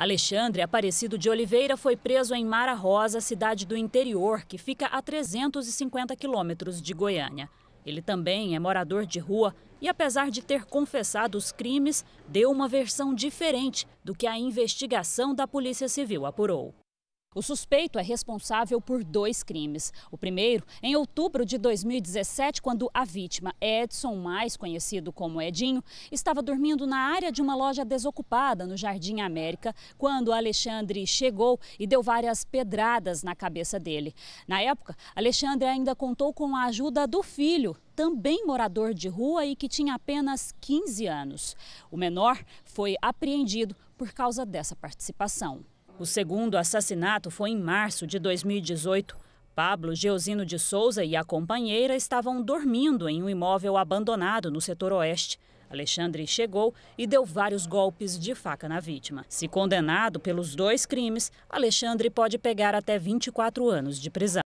Alexandre Aparecido de Oliveira foi preso em Mara Rosa, cidade do interior, que fica a 350 quilômetros de Goiânia. Ele também é morador de rua e, apesar de ter confessado os crimes, deu uma versão diferente do que a investigação da Polícia Civil apurou. O suspeito é responsável por dois crimes. O primeiro, em outubro de 2017, quando a vítima, Edson, mais conhecido como Edinho, estava dormindo na área de uma loja desocupada no Jardim América, quando Alexandre chegou e deu várias pedradas na cabeça dele. Na época, Alexandre ainda contou com a ajuda do filho, também morador de rua e que tinha apenas 15 anos. O menor foi apreendido por causa dessa participação. O segundo assassinato foi em março de 2018. Pablo Geosino de Souza e a companheira estavam dormindo em um imóvel abandonado no setor oeste. Alexandre chegou e deu vários golpes de faca na vítima. Se condenado pelos dois crimes, Alexandre pode pegar até 24 anos de prisão.